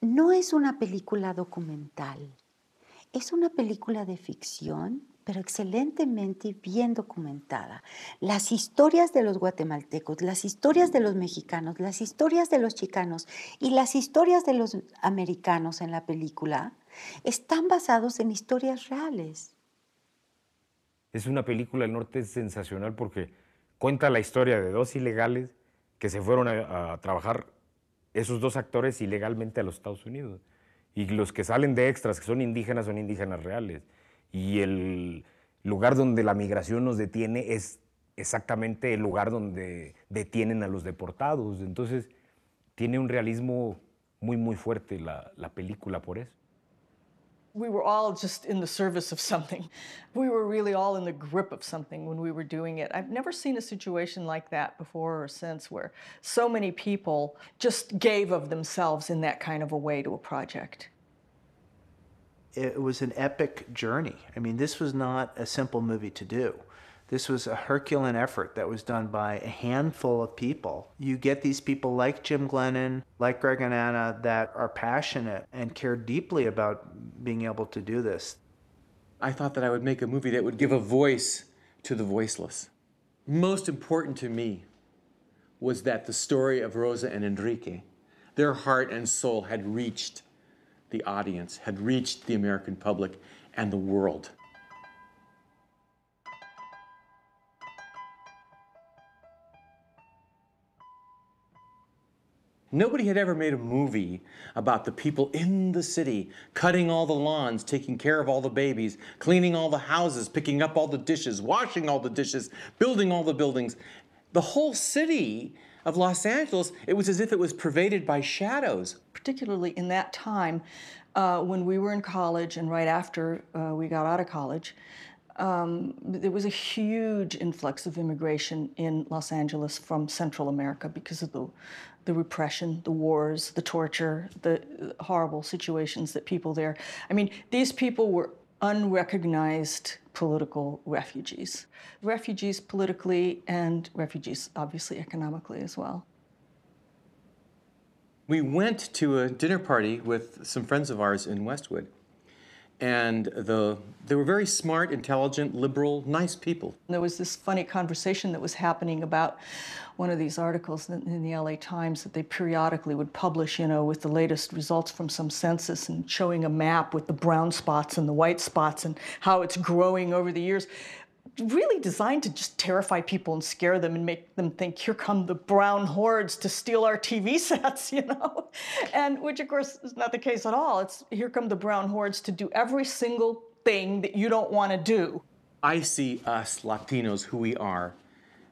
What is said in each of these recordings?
no es una película documental, es una película de ficción, pero excelentemente bien documentada. Las historias de los guatemaltecos, las historias de los mexicanos, las historias de los chicanos y las historias de los americanos en la película están basados en historias reales. Es una película del norte sensacional porque cuenta la historia de dos ilegales que se fueron a trabajar esos dos actores ilegalmente a los Estados Unidos. Y los que salen de extras, que son indígenas, son indígenas reales. Y el lugar donde la migración nos detiene es exactamente el lugar donde detienen a los deportados. Entonces, tiene un realismo muy, muy fuerte la, película por eso. we were all just in the service of something. We were really all in the grip of something when we were doing it. I've never seen a situation like that before or since where so many people just gave of themselves in that kind of a way to a project. It was an epic journey. I mean, this was not a simple movie to do. This was a Herculean effort that was done by a handful of people. You get these people like Jim Glennon, like Greg and Anna, that are passionate and care deeply about being able to do this. I thought that I would make a movie that would give a voice to the voiceless. Most important to me was that the story of Rosa and Enrique, their heart and soul had reached the audience, had reached the American public and the world. Nobody had ever made a movie about the people in the city cutting all the lawns, taking care of all the babies, cleaning all the houses, picking up all the dishes, washing all the dishes, building all the buildings. The whole city of Los Angeles, it was as if it was pervaded by shadows. Particularly in that time uh, when we were in college and right after uh, we got out of college, um, there was a huge influx of immigration in Los Angeles from Central America because of the, the repression, the wars, the torture, the uh, horrible situations that people there. I mean, these people were unrecognized political refugees. Refugees politically and refugees, obviously, economically as well. We went to a dinner party with some friends of ours in Westwood, and the they were very smart, intelligent, liberal, nice people. There was this funny conversation that was happening about one of these articles in the LA Times that they periodically would publish, you know, with the latest results from some census and showing a map with the brown spots and the white spots and how it's growing over the years really designed to just terrify people and scare them and make them think, here come the brown hordes to steal our TV sets, you know? And which, of course, is not the case at all. It's here come the brown hordes to do every single thing that you don't want to do. I see us, Latinos, who we are,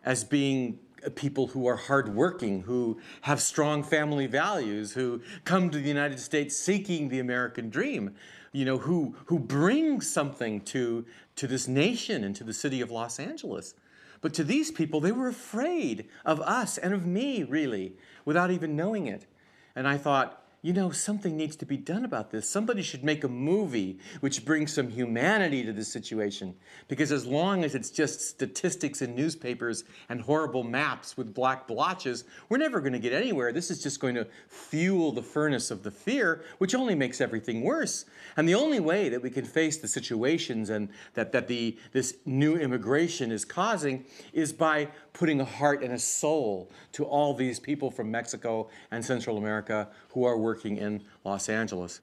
as being people who are hardworking, who have strong family values, who come to the United States seeking the American dream you know, who, who brings something to, to this nation and to the city of Los Angeles. But to these people, they were afraid of us and of me, really, without even knowing it. And I thought, you know, something needs to be done about this. Somebody should make a movie which brings some humanity to this situation. Because as long as it's just statistics in newspapers and horrible maps with black blotches, we're never going to get anywhere. This is just going to fuel the furnace of the fear, which only makes everything worse. And the only way that we can face the situations and that, that the, this new immigration is causing is by putting a heart and a soul to all these people from Mexico and Central America who are working in Los Angeles.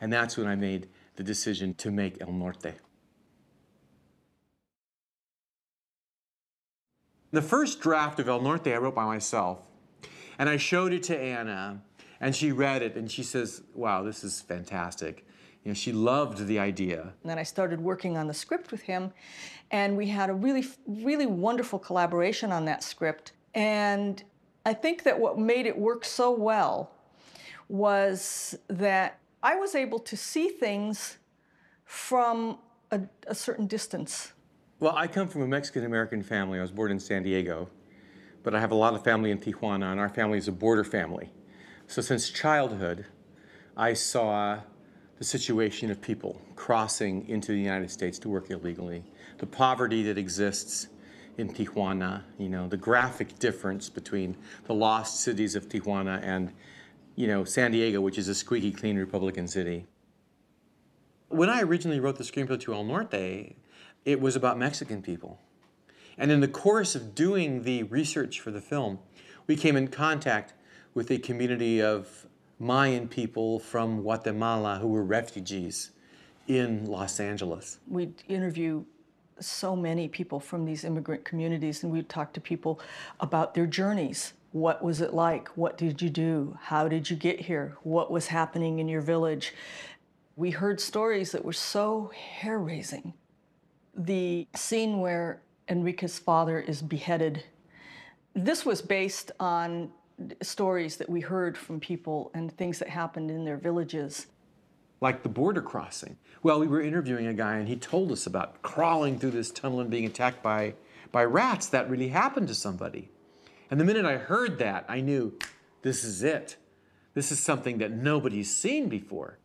And that's when I made the decision to make El Norte. The first draft of El Norte I wrote by myself, and I showed it to Anna, and she read it, and she says, wow, this is fantastic. You know, she loved the idea. And then I started working on the script with him, and we had a really, really wonderful collaboration on that script. And I think that what made it work so well was that I was able to see things from a, a certain distance. Well, I come from a Mexican American family. I was born in San Diego, but I have a lot of family in Tijuana, and our family is a border family. So since childhood, I saw the situation of people crossing into the United States to work illegally the poverty that exists in Tijuana, you know, the graphic difference between the lost cities of Tijuana and, you know, San Diego, which is a squeaky clean Republican city. When I originally wrote the screenplay to El Norte, it was about Mexican people. And in the course of doing the research for the film, we came in contact with a community of Mayan people from Guatemala who were refugees in Los Angeles. We'd interview so many people from these immigrant communities, and we talked to people about their journeys. What was it like? What did you do? How did you get here? What was happening in your village? We heard stories that were so hair raising. The scene where Enrique's father is beheaded, this was based on stories that we heard from people and things that happened in their villages like the border crossing. Well, we were interviewing a guy and he told us about crawling through this tunnel and being attacked by, by rats. That really happened to somebody. And the minute I heard that, I knew this is it. This is something that nobody's seen before.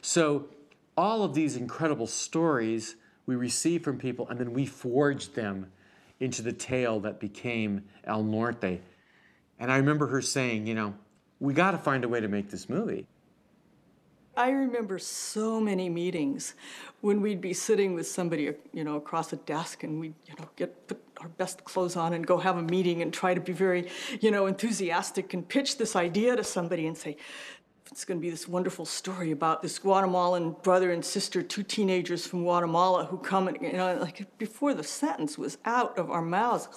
So, all of these incredible stories we receive from people and then we forge them into the tale that became El Norte. And I remember her saying, you know, we got to find a way to make this movie. I remember so many meetings when we'd be sitting with somebody, you know, across a desk, and we'd, you know, get put our best clothes on and go have a meeting and try to be very, you know, enthusiastic and pitch this idea to somebody and say, it's going to be this wonderful story about this Guatemalan brother and sister, two teenagers from Guatemala who come and, you know, like before the sentence was out of our mouths,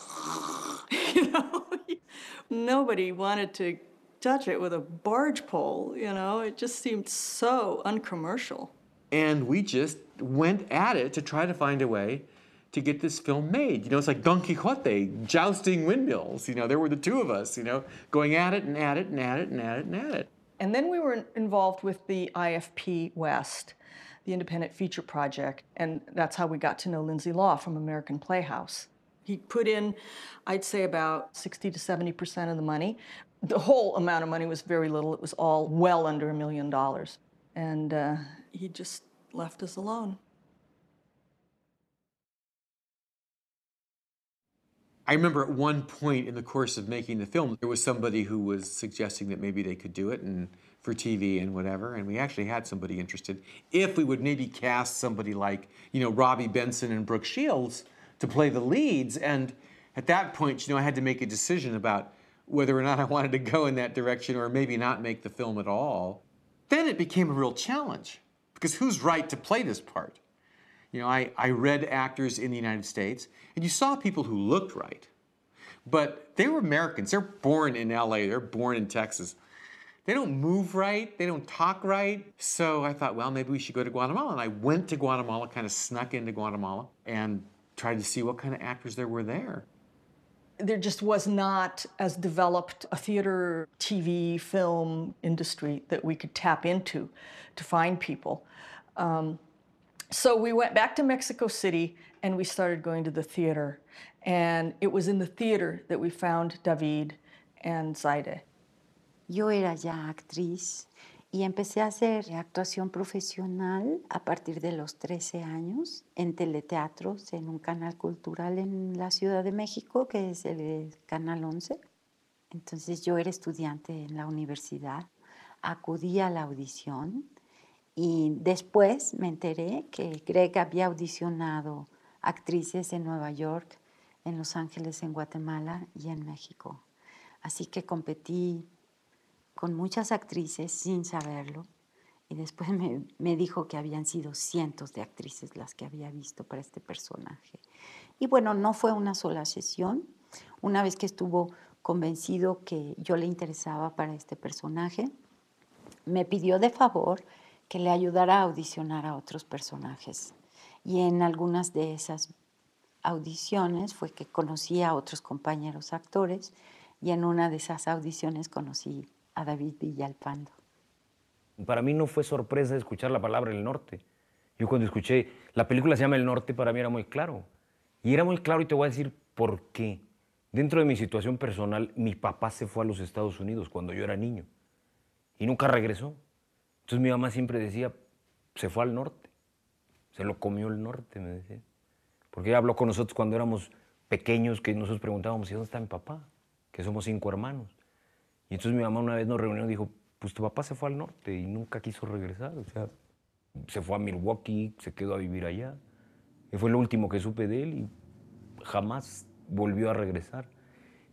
you know, nobody wanted to Touch it with a barge pole, you know? It just seemed so uncommercial. And we just went at it to try to find a way to get this film made. You know, it's like Don Quixote jousting windmills. You know, there were the two of us, you know, going at it and at it and at it and at it and at it. And then we were involved with the IFP West, the Independent Feature Project, and that's how we got to know Lindsay Law from American Playhouse. He put in, I'd say, about 60 to 70 percent of the money the whole amount of money was very little. It was all well under a million dollars. And uh, he just left us alone. I remember at one point in the course of making the film, there was somebody who was suggesting that maybe they could do it and for TV and whatever, and we actually had somebody interested. If we would maybe cast somebody like, you know, Robbie Benson and Brooke Shields to play the leads, and at that point, you know, I had to make a decision about whether or not I wanted to go in that direction or maybe not make the film at all. Then it became a real challenge because who's right to play this part? You know, I, I read actors in the United States and you saw people who looked right, but they were Americans. They're born in LA, they're born in Texas. They don't move right, they don't talk right. So I thought, well, maybe we should go to Guatemala. And I went to Guatemala, kind of snuck into Guatemala, and tried to see what kind of actors there were there there just was not as developed a theater, TV, film industry that we could tap into to find people. Um, so we went back to Mexico City and we started going to the theater. And it was in the theater that we found David and Zaide. Yo era ya actriz. Y empecé a hacer actuación profesional a partir de los 13 años en teleteatros, en un canal cultural en la Ciudad de México, que es el Canal 11. Entonces yo era estudiante en la universidad, acudí a la audición y después me enteré que Greg había audicionado actrices en Nueva York, en Los Ángeles, en Guatemala y en México. Así que competí con muchas actrices sin saberlo. Y después me, me, dijo que habían sido cientos de actrices las que había visto para este personaje. Y bueno, no fue una sola sesión. Una vez que estuvo convencido que yo le interesaba para este personaje, me pidió de favor que le ayudara a audicionar a otros personajes. Y en algunas de esas audiciones fue que conocí a otros compañeros actores y en una de esas audiciones conocí a David Villalpando. Para mí no fue sorpresa escuchar la palabra el norte. Yo cuando escuché, la película se llama El Norte, para mí era muy claro. Y era muy claro y te voy a decir por qué. Dentro de mi situación personal, mi papá se fue a los Estados Unidos cuando yo era niño y nunca regresó. Entonces mi mamá siempre decía, se fue al norte, se lo comió el norte, me decía. Porque ella habló con nosotros cuando éramos pequeños, que nosotros preguntábamos, ¿y dónde está mi papá? Que somos cinco hermanos. Y entonces mi mamá una vez nos reunió y dijo, pues tu papá se fue al norte y nunca quiso regresar. O sea, se fue a Milwaukee, se quedó a vivir allá. Y fue lo último que supe de él y jamás volvió a regresar.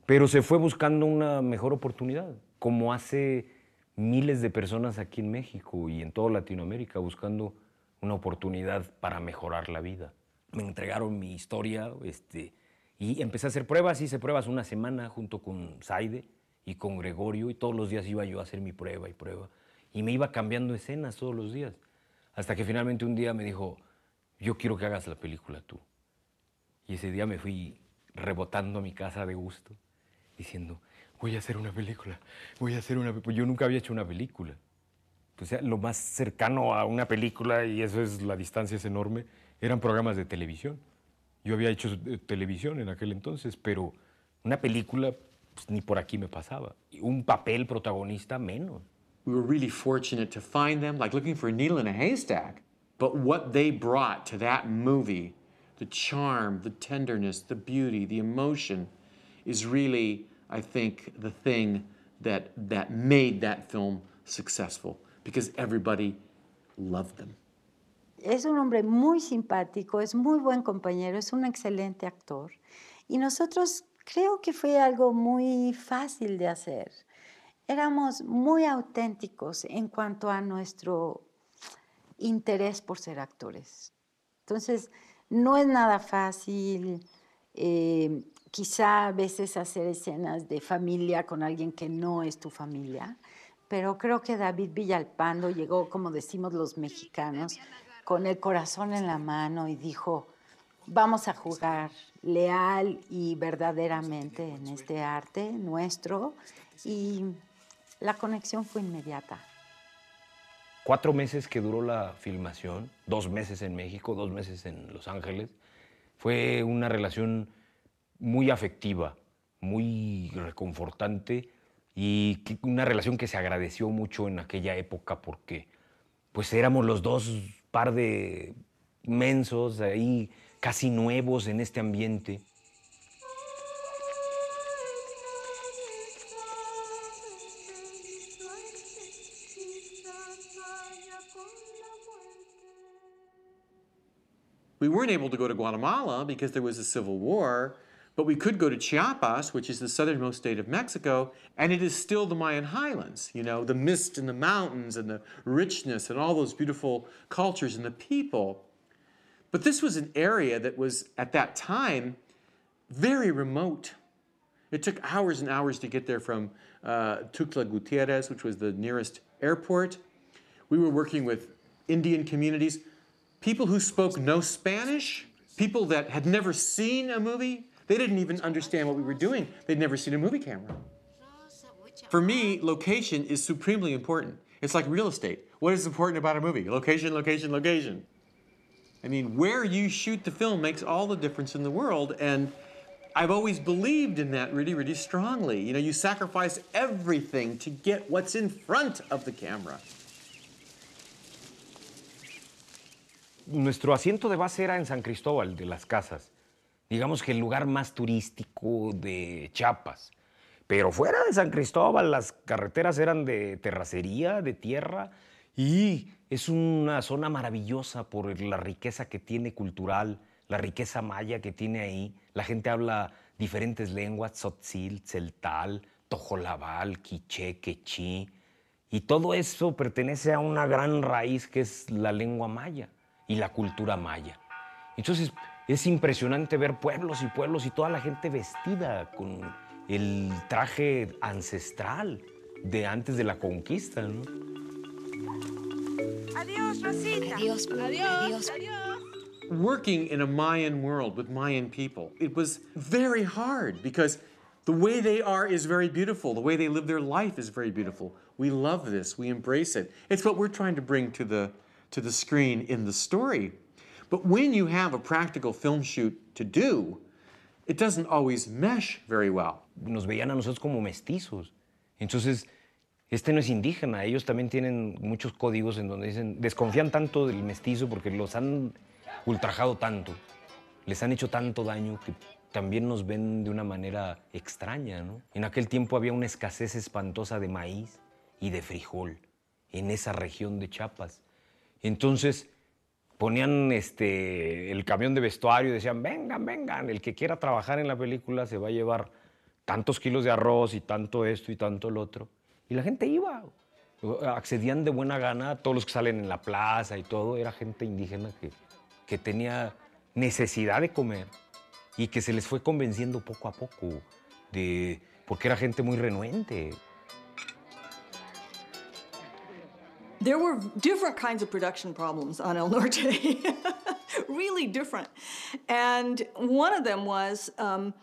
Pero se fue buscando una mejor oportunidad, como hace miles de personas aquí en México y en toda Latinoamérica buscando una oportunidad para mejorar la vida. Me entregaron mi historia este, y empecé a hacer pruebas, hice pruebas una semana junto con Saide y con Gregorio y todos los días iba yo a hacer mi prueba y prueba. Y me iba cambiando escenas todos los días. Hasta que finalmente un día me dijo, yo quiero que hagas la película tú. Y ese día me fui rebotando a mi casa de gusto, diciendo, voy a hacer una película, voy a hacer una pues Yo nunca había hecho una película. Pues lo más cercano a una película, y eso es, la distancia es enorme, eran programas de televisión. Yo había hecho eh, televisión en aquel entonces, pero una película pues, ni por aquí me pasaba. Un papel protagonista menos. We were really fortunate to find them, like looking for a needle in a haystack. But what they brought to that movie, the charm, the tenderness, the beauty, the emotion, is really, I think, the thing that, that made that film successful because everybody loved them. Es un hombre muy simpático, es muy buen compañero, es un excelente actor. Y nosotros creo que fue algo muy fácil de hacer. Éramos muy auténticos en cuanto a nuestro interés por ser actores. Entonces, no es nada fácil, eh, quizá a veces hacer escenas de familia con alguien que no es tu familia, pero creo que David Villalpando llegó, como decimos los mexicanos, con el corazón en la mano y dijo, vamos a jugar leal y verdaderamente en este arte nuestro y la conexión fue inmediata. Cuatro meses que duró la filmación, dos meses en México, dos meses en Los Ángeles, fue una relación muy afectiva, muy reconfortante y una relación que se agradeció mucho en aquella época porque pues éramos los dos par de mensos ahí casi nuevos en este ambiente. We weren't able to go to Guatemala because there was a civil war, but we could go to Chiapas, which is the southernmost state of Mexico, and it is still the Mayan highlands, you know, the mist and the mountains and the richness and all those beautiful cultures and the people. But this was an area that was, at that time, very remote. It took hours and hours to get there from uh, Tuxtla Gutierrez, which was the nearest airport. We were working with Indian communities, people who spoke no Spanish, people that had never seen a movie. They didn't even understand what we were doing. They'd never seen a movie camera. For me, location is supremely important. It's like real estate. What is important about a movie? Location, location, location. I mean, where you shoot the film makes all the difference in the world. And I've always believed in that really, really strongly. You know, you sacrifice everything to get what's in front of the camera. Nuestro asiento de base era en San Cristóbal de las Casas, digamos que el lugar más turístico de Chiapas. Pero fuera de San Cristóbal las carreteras eran de terracería, de tierra, Y es una zona maravillosa por la riqueza que tiene cultural, la riqueza maya que tiene ahí. La gente habla diferentes lenguas, tzotzil, tzeltal, tojolabal, quiché, quechí. Y todo eso pertenece a una gran raíz que es la lengua maya y la cultura maya. Entonces es impresionante ver pueblos y pueblos y toda la gente vestida con el traje ancestral de antes de la conquista. ¿no? Adios, Rosita. Adios. Adios. Adios. Working in a Mayan world with Mayan people, it was very hard because the way they are is very beautiful. The way they live their life is very beautiful. We love this. We embrace it. It's what we're trying to bring to the to the screen in the story. But when you have a practical film shoot to do, it doesn't always mesh very well. Nos veían a nosotros como mestizos. Entonces, este no es indígena. Ellos también tienen muchos códigos en donde dicen, desconfían tanto del mestizo porque los han ultrajado tanto, les han hecho tanto daño que también nos ven de una manera extraña, En aquel tiempo había una escasez espantosa de maíz y de frijol en esa región de Chiapas. Entonces ponían este, el camión de vestuario y decían, vengan, vengan, el que quiera trabajar en la película se va a llevar tantos kilos de arroz y tanto esto y tanto el otro. Y la gente iba. Accedían de buena gana, todos los que salen en la plaza y todo, era gente indígena que, que tenía necesidad de comer y que se les fue convenciendo poco a poco, de, porque era gente muy renuente. There were different kinds of production problems on El Norte, really different. And one of them was um,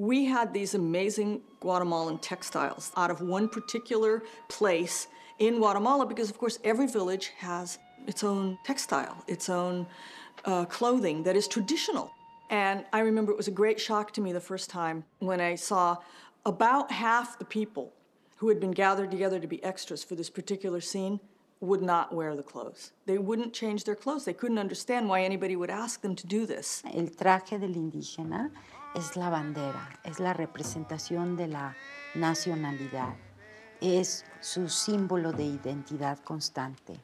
We had these amazing Guatemalan textiles out of one particular place in Guatemala because, of course, every village has its own textile, its own uh, clothing that is traditional. And I remember it was a great shock to me the first time when I saw about half the people who had been gathered together to be extras for this particular scene would not wear the clothes. They wouldn't change their clothes. They couldn't understand why anybody would ask them to do this. El traje del indígena es la bandera, es la representación de la nacionalidad, es su símbolo de identidad constante.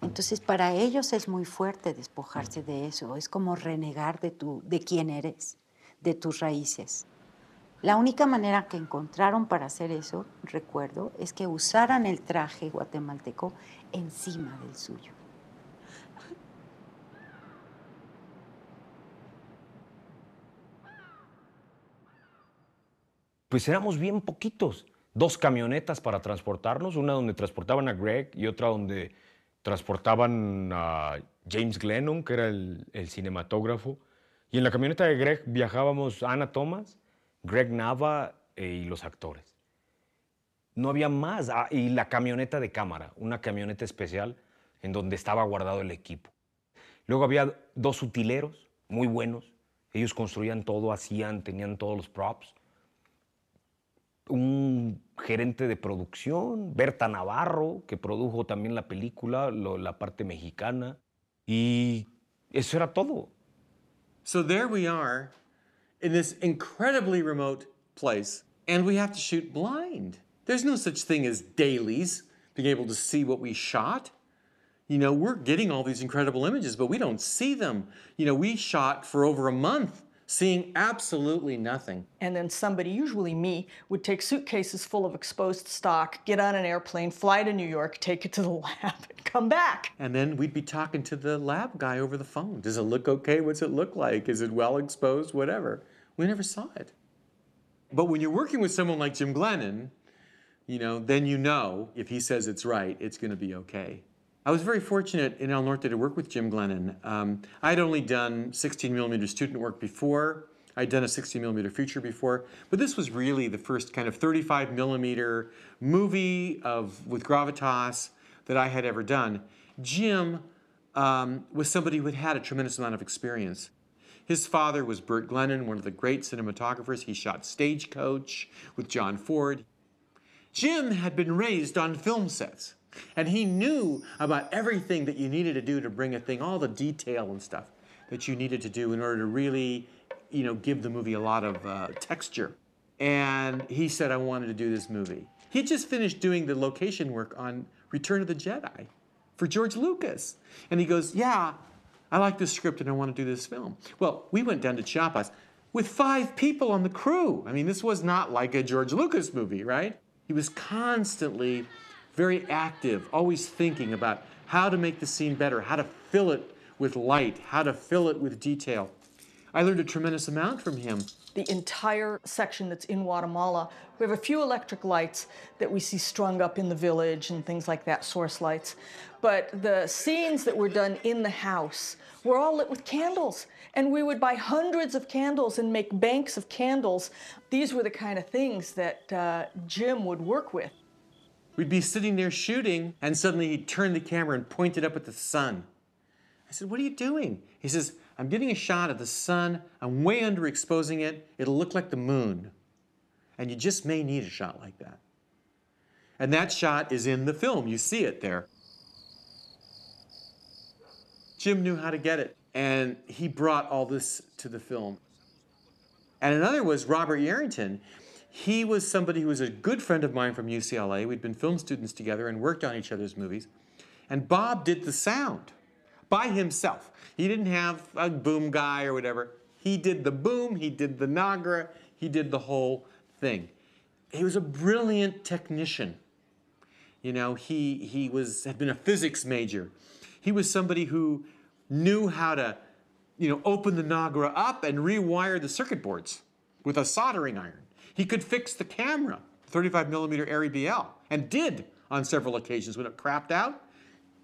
Entonces para ellos es muy fuerte despojarse de eso, es como renegar de, tu, de quién eres, de tus raíces. La única manera que encontraron para hacer eso, recuerdo, es que usaran el traje guatemalteco encima del suyo. pues éramos bien poquitos. Dos camionetas para transportarnos, una donde transportaban a Greg y otra donde transportaban a James Glennon, que era el, cinematógrafo. Y en la camioneta de Greg viajábamos Ana Thomas, Greg Nava eh, y los actores. No había más. Ah, y la camioneta de cámara, una camioneta especial en donde estaba guardado el equipo. Luego había dos utileros muy buenos. Ellos construían todo, hacían, tenían todos los props. un gerente de producción, Berta Navarro, que produjo también la película, lo, la parte mexicana, y eso era todo. So there we are in this incredibly remote place, and we have to shoot blind. There's no such thing as dailies, being able to see what we shot. You know, we're getting all these incredible images, but we don't see them. You know, we shot for over a month seeing absolutely nothing. And then somebody, usually me, would take suitcases full of exposed stock, get on an airplane, fly to New York, take it to the lab, and come back. And then we'd be talking to the lab guy over the phone. Does it look okay? What's it look like? Is it well exposed? Whatever. We never saw it. But when you're working with someone like Jim Glennon, you know, then you know if he says it's right, it's going to be okay. I was very fortunate in El Norte to work with Jim Glennon. Um, i had only done 16 millimeter student work before. I'd done a 16 millimeter feature before, but this was really the first kind of 35 millimeter movie of with gravitas that I had ever done. Jim um, was somebody who had had a tremendous amount of experience. His father was Burt Glennon, one of the great cinematographers. He shot Stagecoach with John Ford. Jim had been raised on film sets. And he knew about everything that you needed to do to bring a thing, all the detail and stuff that you needed to do in order to really, you know, give the movie a lot of uh, texture. And he said, I wanted to do this movie. He had just finished doing the location work on Return of the Jedi for George Lucas. And he goes, Yeah, I like this script and I want to do this film. Well, we went down to Chiapas with five people on the crew. I mean, this was not like a George Lucas movie, right? He was constantly very active, always thinking about how to make the scene better, how to fill it with light, how to fill it with detail. I learned a tremendous amount from him. The entire section that's in Guatemala, we have a few electric lights that we see strung up in the village and things like that, source lights. But the scenes that were done in the house were all lit with candles. And we would buy hundreds of candles and make banks of candles. These were the kind of things that uh, Jim would work with. We'd be sitting there shooting, and suddenly he'd turn the camera and point it up at the sun. I said, What are you doing? He says, I'm getting a shot of the sun. I'm way underexposing it. It'll look like the moon. And you just may need a shot like that. And that shot is in the film. You see it there. Jim knew how to get it, and he brought all this to the film. And another was Robert Yarrington. He was somebody who was a good friend of mine from UCLA. We'd been film students together and worked on each other's movies. And Bob did the sound by himself. He didn't have a boom guy or whatever. He did the boom, he did the Nagra, he did the whole thing. He was a brilliant technician. You know, he, he was, had been a physics major. He was somebody who knew how to, you know, open the Nagra up and rewire the circuit boards with a soldering iron. He could fix the camera, 35 millimeter Arri BL, and did on several occasions. When it crapped out,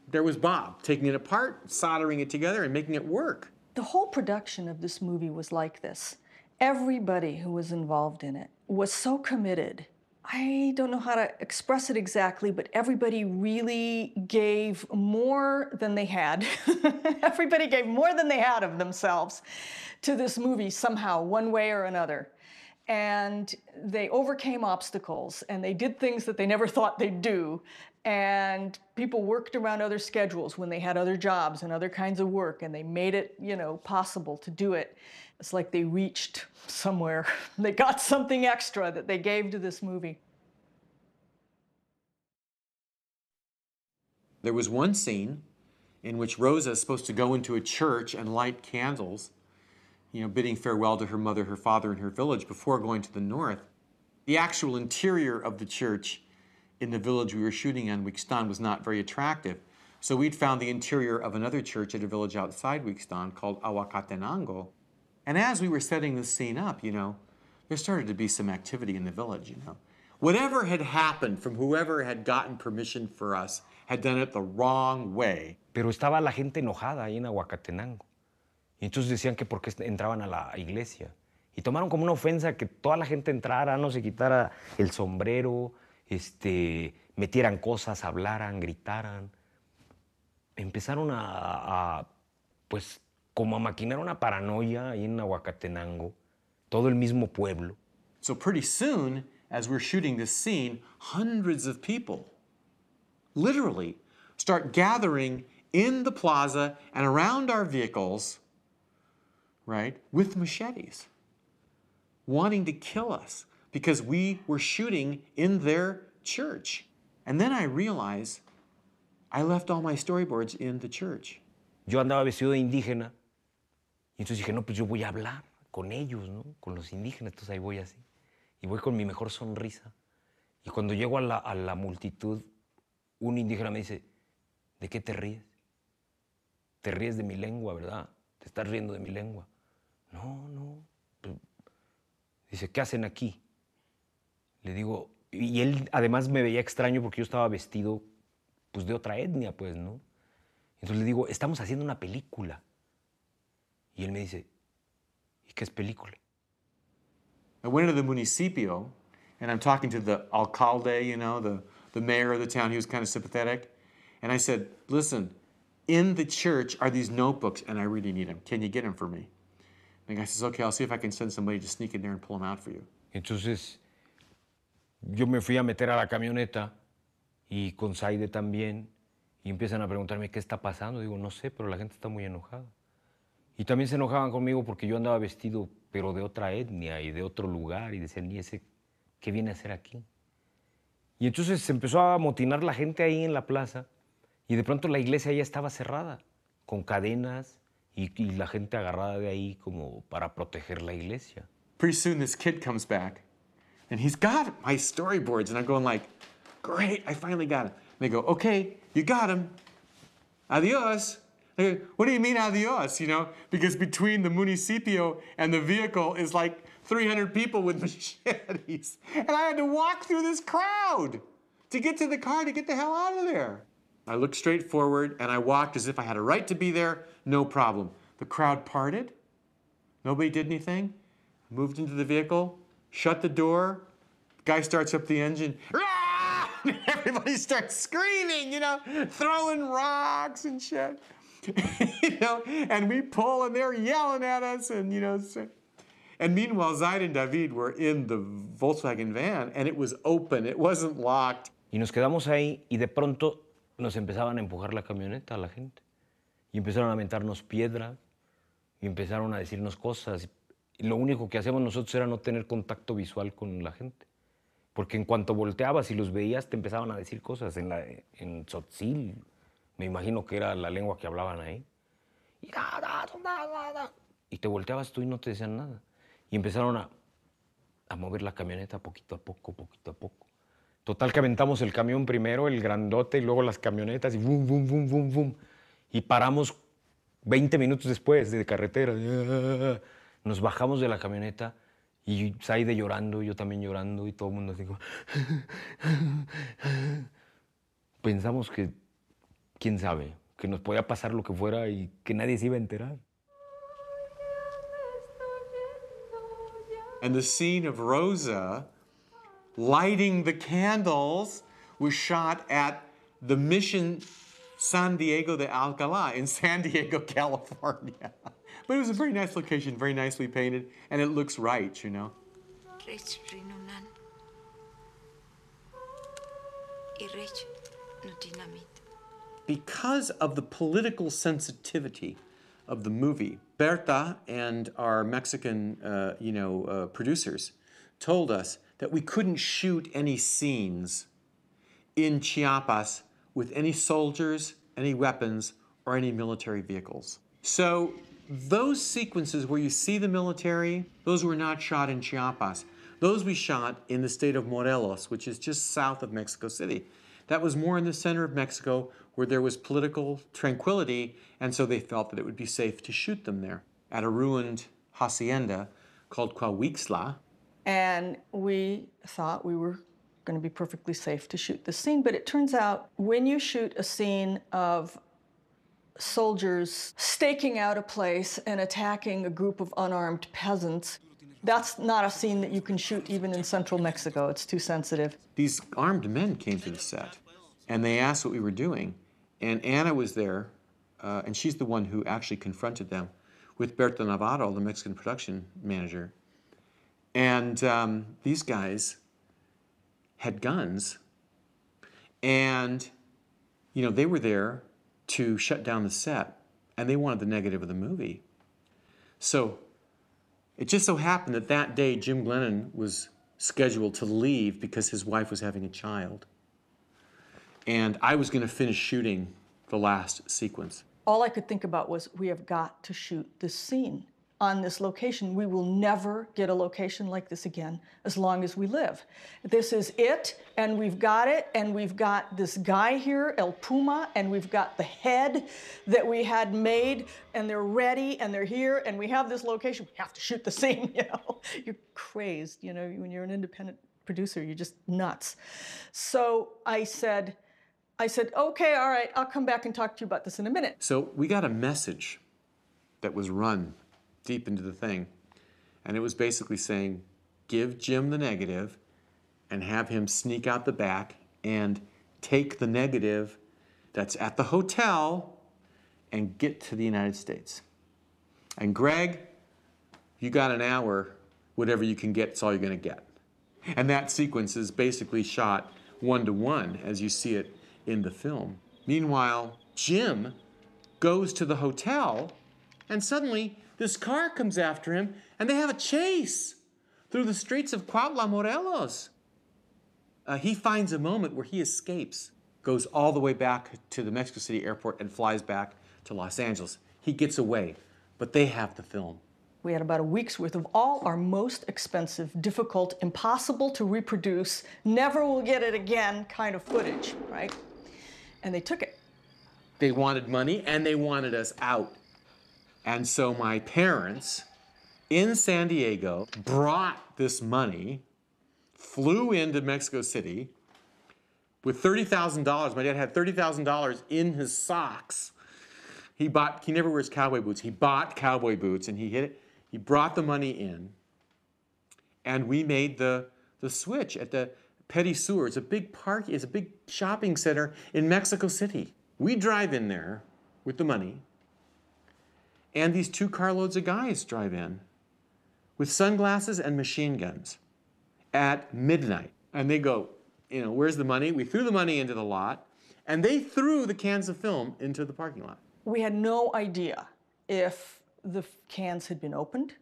there was Bob taking it apart, soldering it together, and making it work. The whole production of this movie was like this. Everybody who was involved in it was so committed. I don't know how to express it exactly, but everybody really gave more than they had. everybody gave more than they had of themselves to this movie somehow, one way or another and they overcame obstacles and they did things that they never thought they'd do. And people worked around other schedules when they had other jobs and other kinds of work, and they made it, you know, possible to do it. It's like they reached somewhere. they got something extra that they gave to this movie. There was one scene in which Rosa is supposed to go into a church and light candles you know, bidding farewell to her mother, her father, and her village before going to the north. The actual interior of the church in the village we were shooting on Wixtan, was not very attractive. So we'd found the interior of another church at a village outside Wixtan called Awakatenango. And as we were setting the scene up, you know, there started to be some activity in the village, you know. Whatever had happened from whoever had gotten permission for us had done it the wrong way. Pero estaba la gente enojada ahí en Aguacatenango. Y entonces decían que porque entraban a la iglesia. Y tomaron como una ofensa que toda la gente entrara, no se quitara el sombrero, este, metieran cosas, hablaran, gritaran. Empezaron a, pues, como a maquinar una paranoia ahí en Aguacatenango, todo el mismo pueblo. So pretty soon, as we're shooting this scene, hundreds of people, literally, start gathering in the plaza and around our vehicles were shooting church. left storyboards church. Yo andaba vestido de indígena y entonces dije, no, pues yo voy a hablar con ellos, ¿no? Con los indígenas, entonces ahí voy así. Y voy con mi mejor sonrisa. Y cuando llego a la, a la multitud, un indígena me dice, ¿de qué te ríes? Te ríes de mi lengua, ¿verdad? Te estás riendo de mi lengua. No, no. Dice, ¿qué hacen aquí? Le digo, y él además me veía extraño porque yo estaba vestido pues de otra etnia, pues, ¿no? Entonces le digo, estamos haciendo una película. Y él me dice, ¿y qué es película? I went into the municipio and I'm talking to the alcalde, you know, the, the mayor of the town. He was kind of sympathetic. And I said, listen, in the church are these notebooks and I really need them. Can you get them for me? Entonces, yo me fui a meter a la camioneta y con Saide también. Y empiezan a preguntarme qué está pasando. Digo, no sé, pero la gente está muy enojada. Y también se enojaban conmigo porque yo andaba vestido, pero de otra etnia y de otro lugar. Y decían, ¿y ese qué viene a hacer aquí? Y entonces se empezó a amotinar la gente ahí en la plaza. Y de pronto la iglesia ya estaba cerrada, con cadenas, y, y la gente agarrada de ahí como para proteger la iglesia. Pretty soon this kid comes back and he's got my storyboards and I'm going like, great, I finally got him. And they go, okay, you got him. Adios. Go, what do you mean adios? You know, because between the municipio and the vehicle is like 300 people with machetes. And I had to walk through this crowd to get to the car to get the hell out of there. I looked straight forward and I walked as if I had a right to be there, no problem. The crowd parted. Nobody did anything. Moved into the vehicle, shut the door. Guy starts up the engine. Everybody starts screaming, you know, throwing rocks and shit. you know, and we pull and they're yelling at us and, you know, and meanwhile, Zaid and David were in the Volkswagen van and it was open, it wasn't locked. Y nos quedamos ahí y de pronto nos empezaban a empujar la camioneta a la gente. Y empezaron a mentarnos piedra y empezaron a decirnos cosas. Y lo único que hacíamos nosotros era no tener contacto visual con la gente. Porque en cuanto volteabas y los veías, te empezaban a decir cosas. En, la, en Tzotzil, me imagino que era la lengua que hablaban ahí. Y te volteabas tú y no te decían nada. Y empezaron a, a mover la camioneta poquito a poco, poquito a poco. Total que aventamos el camión primero, el grandote, y luego las camionetas, y bum, bum, bum, bum, bum. Y paramos 20 minutos después de carretera. Nos bajamos de la camioneta y Saide llorando, yo también llorando, y todo el mundo así Pensamos que, quién sabe, que nos podía pasar lo que fuera y que nadie se iba a enterar. And the scene of Rosa lighting the candles was shot at the Mission San Diego de Alcala in San Diego, California. but it was a very nice location, very nicely painted, and it looks right, you know. Because of the political sensitivity of the movie, Berta and our Mexican, uh, you know, uh, producers told us that we couldn't shoot any scenes in Chiapas with any soldiers, any weapons, or any military vehicles. So those sequences where you see the military, those were not shot in Chiapas. Those we shot in the state of Morelos, which is just south of Mexico City. That was more in the center of Mexico where there was political tranquility, and so they felt that it would be safe to shoot them there at a ruined hacienda called Cuauhtla, and we thought we were going to be perfectly safe to shoot this scene. But it turns out when you shoot a scene of soldiers staking out a place and attacking a group of unarmed peasants, that's not a scene that you can shoot even in central Mexico. It's too sensitive. These armed men came to the set and they asked what we were doing. And Anna was there, uh, and she's the one who actually confronted them with Berta Navarro, the Mexican production manager, and um, these guys had guns. And, you know, they were there to shut down the set, and they wanted the negative of the movie. So it just so happened that that day Jim Glennon was scheduled to leave because his wife was having a child. And I was going to finish shooting the last sequence. All I could think about was we have got to shoot this scene on this location. We will never get a location like this again as long as we live. This is it, and we've got it, and we've got this guy here, El Puma, and we've got the head that we had made, and they're ready, and they're here, and we have this location. We have to shoot the scene, you know. You're crazed, you know, when you're an independent producer, you're just nuts. So I said, I said, okay, all right, I'll come back and talk to you about this in a minute. So we got a message that was run deep into the thing. And it was basically saying, give Jim the negative and have him sneak out the back and take the negative that's at the hotel and get to the United States. And Greg, you got an hour, whatever you can get, it's all you're going to get. And that sequence is basically shot one to one as you see it in the film. Meanwhile, Jim goes to the hotel and suddenly this car comes after him, and they have a chase through the streets of Cuautla Morelos. Uh, he finds a moment where he escapes, goes all the way back to the Mexico City airport, and flies back to Los Angeles. He gets away, but they have the film. We had about a week's worth of all our most expensive, difficult, impossible to reproduce, never will get it again kind of footage, right? And they took it. They wanted money and they wanted us out. And so my parents in San Diego brought this money, flew into Mexico City with $30,000. My dad had $30,000 in his socks. He bought, he never wears cowboy boots. He bought cowboy boots and he hit it. He brought the money in and we made the, the switch at the Petty Sewer. It's a big park, it's a big shopping center in Mexico City. We drive in there with the money and these two carloads of guys drive in with sunglasses and machine guns at midnight. And they go, you know, where's the money? We threw the money into the lot, and they threw the cans of film into the parking lot. We had no idea if the cans had been opened,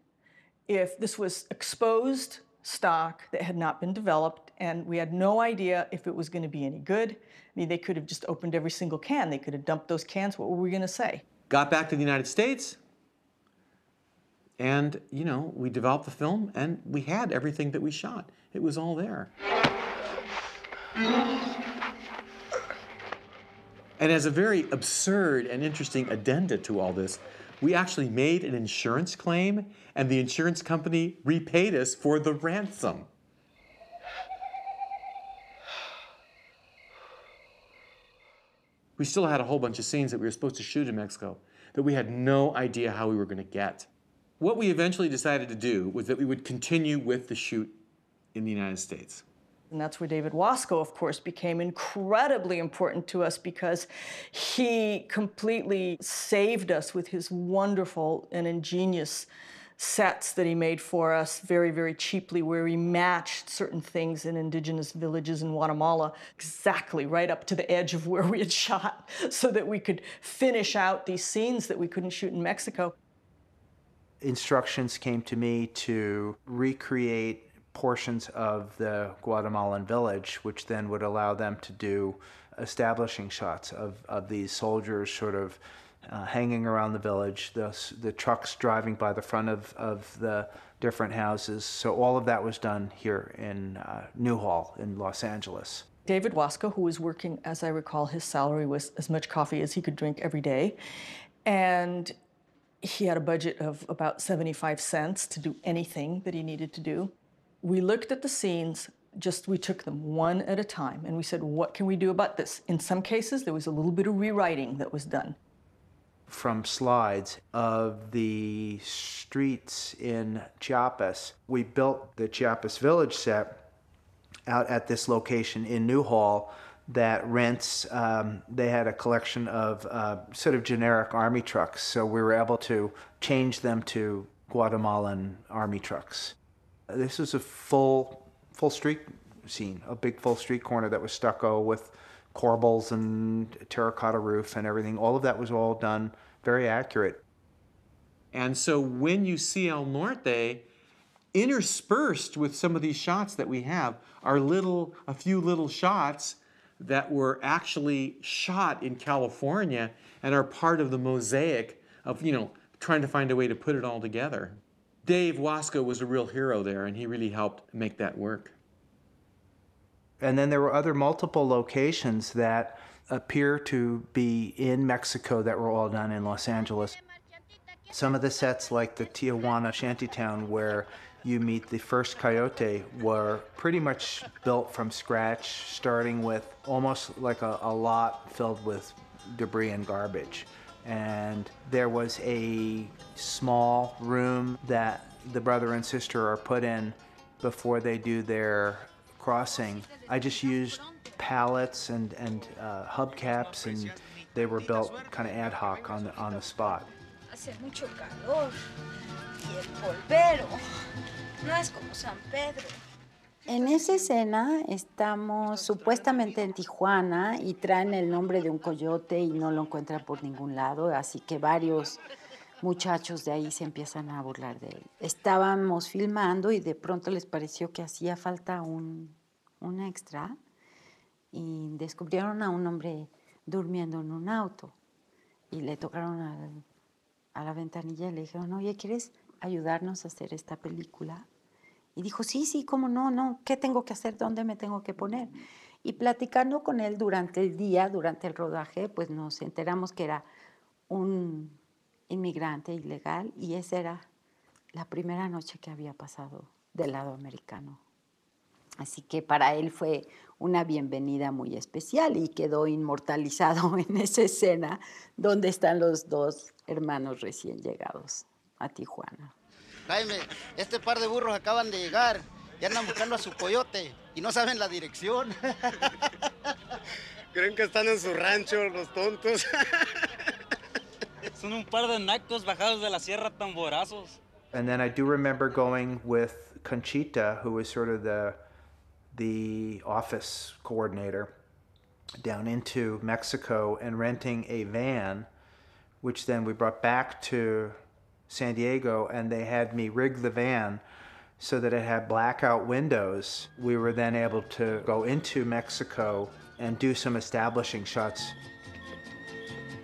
if this was exposed stock that had not been developed, and we had no idea if it was going to be any good. I mean, they could have just opened every single can. They could have dumped those cans. What were we going to say? got back to the United States, and you know, we developed the film and we had everything that we shot. It was all there. And as a very absurd and interesting addenda to all this, we actually made an insurance claim, and the insurance company repaid us for the ransom. We still had a whole bunch of scenes that we were supposed to shoot in Mexico that we had no idea how we were going to get. What we eventually decided to do was that we would continue with the shoot in the United States. And that's where David Wasco, of course, became incredibly important to us because he completely saved us with his wonderful and ingenious sets that he made for us very, very cheaply, where he matched certain things in indigenous villages in Guatemala exactly right up to the edge of where we had shot so that we could finish out these scenes that we couldn't shoot in Mexico. Instructions came to me to recreate portions of the Guatemalan village, which then would allow them to do establishing shots of, of these soldiers sort of uh, hanging around the village, the, the trucks driving by the front of, of the different houses. So all of that was done here in uh, Newhall in Los Angeles. David Wasco, who was working, as I recall, his salary was as much coffee as he could drink every day. And he had a budget of about 75 cents to do anything that he needed to do. We looked at the scenes, just we took them one at a time, and we said, what can we do about this? In some cases, there was a little bit of rewriting that was done from slides of the streets in Chiapas. We built the Chiapas Village set out at this location in Newhall that rents, um, they had a collection of uh, sort of generic army trucks. So we were able to change them to Guatemalan army trucks. This was a full, full street scene, a big full street corner that was stucco with corbels and terracotta roof and everything. All of that was all done very accurate. And so when you see El Norte, interspersed with some of these shots that we have are little, a few little shots that were actually shot in California and are part of the mosaic of, you know, trying to find a way to put it all together. Dave Wasco was a real hero there, and he really helped make that work. And then there were other multiple locations that appear to be in Mexico that were all done in Los Angeles. Some of the sets, like the Tijuana Shantytown, where you meet the first coyote, were pretty much built from scratch, starting with almost like a, a lot filled with debris and garbage. And there was a small room that the brother and sister are put in before they do their crossing, I just used pallets and, and uh, hubcaps, and they were built kind of ad hoc on on the spot. Hace mucho calor y el polvero no es como San Pedro. En esa escena estamos supuestamente en Tijuana y traen el nombre de un coyote y no lo encuentran por ningún lado, así que varios muchachos de ahí se empiezan a burlar de él. Estábamos filmando y de pronto les pareció que hacía falta un, extra y descubrieron a un hombre durmiendo en un auto y le tocaron a la ventanilla y le dijeron, oye, ¿quieres ayudarnos a hacer esta película? Y dijo, sí, sí, ¿cómo no? no ¿Qué tengo que hacer? ¿Dónde me tengo que poner? Y platicando con él durante el día, durante el rodaje, pues nos enteramos que era un inmigrante ilegal y esa era la primera noche que había pasado del lado americano. Así que para él fue una bienvenida muy especial y quedó inmortalizado en esa escena donde están los dos hermanos recién llegados a Tijuana. Jaime, este par de burros acaban de llegar y andan buscando a su coyote y no saben la dirección. Creen que están en su rancho los tontos. Son un par de nacos bajados de la sierra tamborazos. And then I do remember going with Conchita, who was sort of the the office coordinator, down into Mexico and renting a van, which then we brought back to San Diego, and they had me rig the van so that it had blackout windows. We were then able to go into Mexico and do some establishing shots.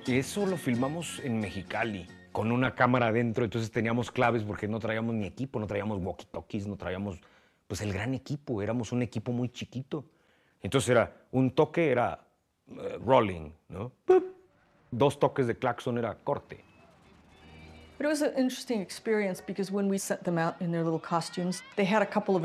Eso lo filmamos en Mexicali con una cámara adentro, entonces teníamos claves porque no traíamos ni equipo, no traíamos walkie-talkies, no traíamos pues el gran equipo, éramos un equipo muy chiquito. Entonces era un toque era eh, rolling, ¿no? Dos toques de claxon era corte. it an interesting experience because when we sent them out in their little costumes, they had a couple with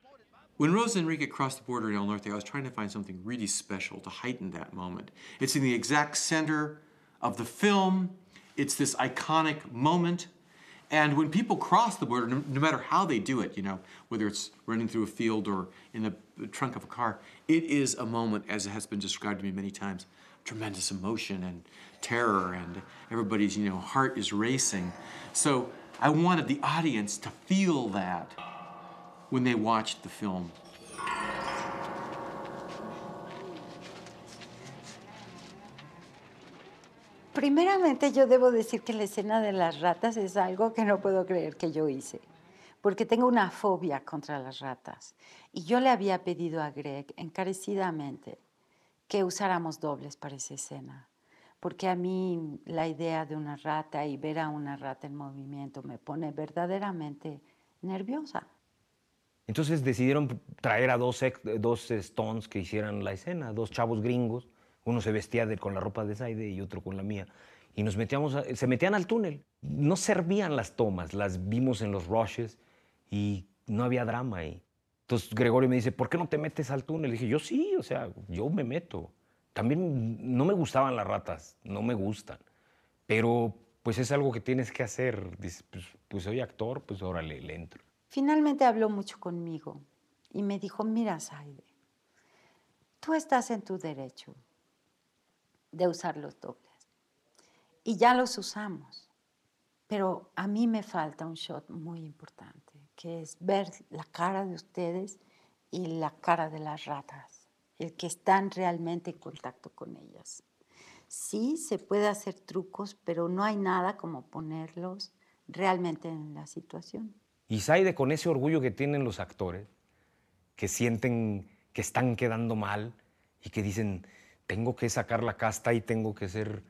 When Rosa Enrique crossed the border in El Norte, I was trying to find something really special to heighten that moment. It's in the exact center of the film. It's this iconic moment. And when people cross the border, no, no matter how they do it, you know, whether it's running through a field or in the trunk of a car, it is a moment, as it has been described to me many times, tremendous emotion and terror and everybody's, you know, heart is racing. So I wanted the audience to feel that. when they watched the film. Primeramente yo debo decir que la escena de las ratas es algo que no puedo creer que yo hice, porque tengo una fobia contra las ratas. Y yo le había pedido a Greg encarecidamente que usáramos dobles para esa escena, porque a mí la idea de una rata y ver a una rata en movimiento me pone verdaderamente nerviosa. Entonces decidieron traer a dos, Stones que hicieran la escena, dos chavos gringos. Uno se vestía con la ropa de Saide y otro con la mía. Y nos metíamos, se metían al túnel. No servían las tomas, las vimos en los rushes y no había drama ahí. Entonces Gregorio me dice, ¿por qué no te metes al túnel? dije, yo sí, o sea, yo me meto. También no me gustaban las ratas, no me gustan. Pero pues es algo que tienes que hacer. Dice, pues, pues soy actor, pues ahora le entro. Finalmente habló mucho conmigo y me dijo, mira, Saide, tú estás en tu derecho de usar los dobles. Y ya los usamos, pero a mí me falta un shot muy importante, que es ver la cara de ustedes y la cara de las ratas, el que están realmente en contacto con ellas. Sí, se puede hacer trucos, pero no hay nada como ponerlos realmente en la situación. Y Saide, con ese orgullo que tienen los actores, que sienten que están quedando mal y que dicen, tengo que sacar la casta y tengo que ser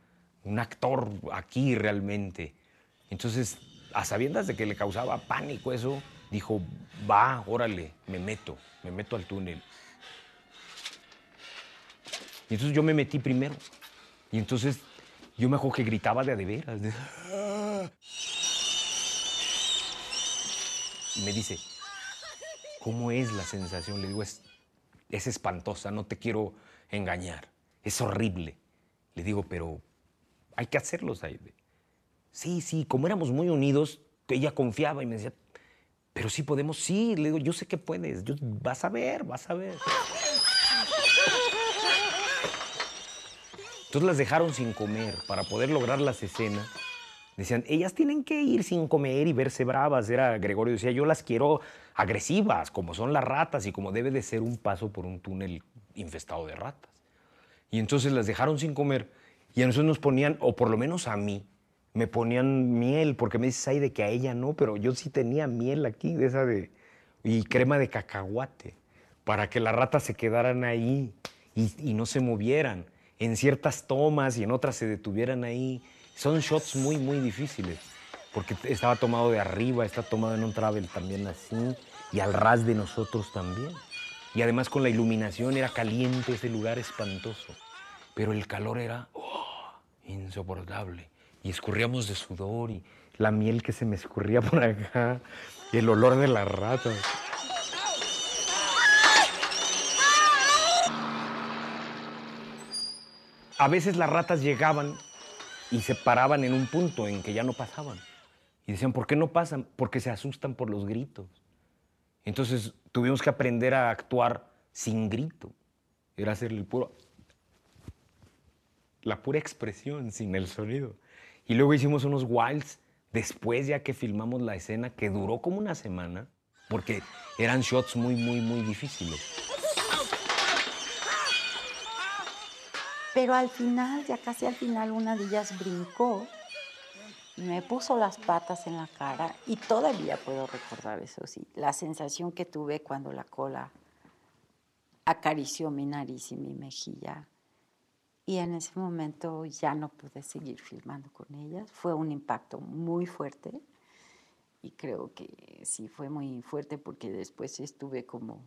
un actor aquí realmente. Entonces, a sabiendas de que le causaba pánico eso, dijo, va, órale, me meto, me meto al túnel. Y entonces yo me metí primero. Y entonces yo me acuerdo que gritaba de a de ah" me dice, ¿cómo es la sensación? Le digo, es, espantosa, no te quiero engañar, es horrible. Le digo, pero hay que hacerlo, Saide. Sí, sí, como éramos muy unidos, ella confiaba y me decía, pero sí podemos, sí, le digo, yo sé que puedes, yo, vas a ver, vas a ver. Entonces las dejaron sin comer para poder lograr las escenas. Decían, ellas tienen que ir sin comer y verse bravas. Era Gregorio, decía, yo las quiero agresivas, como son las ratas y como debe de ser un paso por un túnel infestado de ratas. Y entonces las dejaron sin comer y a nosotros nos ponían, o por lo menos a mí, me ponían miel, porque me dices, ay, de que a ella no, pero yo sí tenía miel aquí, esa de, y crema de cacahuate, para que las ratas se quedaran ahí y, y no se movieran en ciertas tomas y en otras se detuvieran ahí. Son shots muy, muy difíciles, porque estaba tomado de arriba, está tomado en un travel también así, y al ras de nosotros también. Y además con la iluminación era caliente ese lugar espantoso, pero el calor era oh, insoportable. Y escurríamos de sudor y la miel que se me escurría por acá, y el olor de las ratas. A veces las ratas llegaban y se paraban en un punto en que ya no pasaban. Y decían, ¿por qué no pasan? Porque se asustan por los gritos. Entonces tuvimos que aprender a actuar sin grito. Era hacer el puro, la pura expresión sin el sonido. Y luego hicimos unos wilds después ya que filmamos la escena que duró como una semana porque eran shots muy, muy, muy difíciles. Pero al final, ya casi al final, una de ellas brincó, me puso las patas en la cara y todavía puedo recordar eso, sí, la sensación que tuve cuando la cola acarició mi nariz y mi mejilla. Y en ese momento ya no pude seguir filmando con ellas. Fue un impacto muy fuerte y creo que sí fue muy fuerte porque después estuve como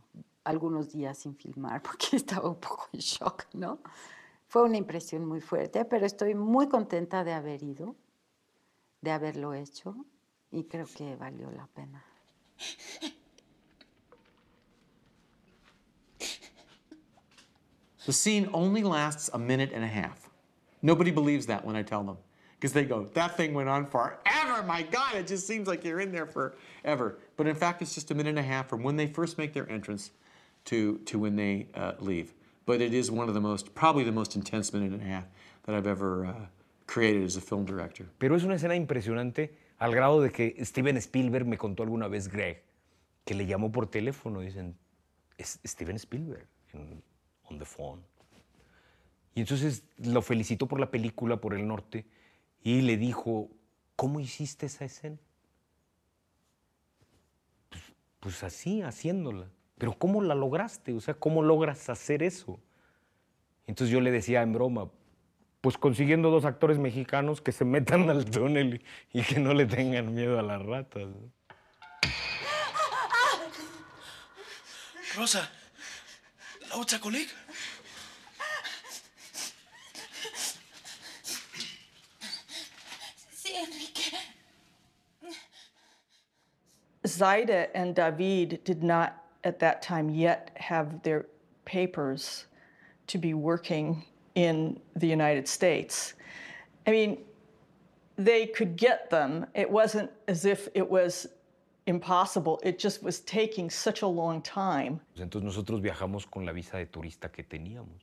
algunos días sin filmar porque estaba un poco en shock, ¿no? Fue una impresión muy fuerte, pero estoy muy contenta de haber ido, de haberlo hecho y creo que valió la pena. The scene only lasts a minute and a half. Nobody believes that when I tell them because they go, that thing went on forever. My God, it just seems like you're in there forever. But in fact, it's just a minute and a half from when they first make their entrance to, to when they uh, leave. but it is one of the most, probably the most intense minute and a half uh, film Pero es una escena impresionante al grado de que Steven Spielberg me contó alguna vez Greg que le llamó por teléfono, y dicen, Steven Spielberg en, on the phone. Y entonces lo felicitó por la película, por el norte, y le dijo, ¿cómo hiciste esa escena? pues, pues así, haciéndola pero ¿cómo la lograste? O sea, ¿cómo logras hacer eso? Entonces yo le decía en broma, pues consiguiendo dos actores mexicanos que se metan al túnel y que no le tengan miedo a las ratas. Rosa, la otra colega. Sí, Enrique. and David did not at that time yet have their papers to be working in the United States. I mean, they could get them. It wasn't as if it was impossible. It just was taking such a long time. Entonces nosotros viajamos con la visa de turista que teníamos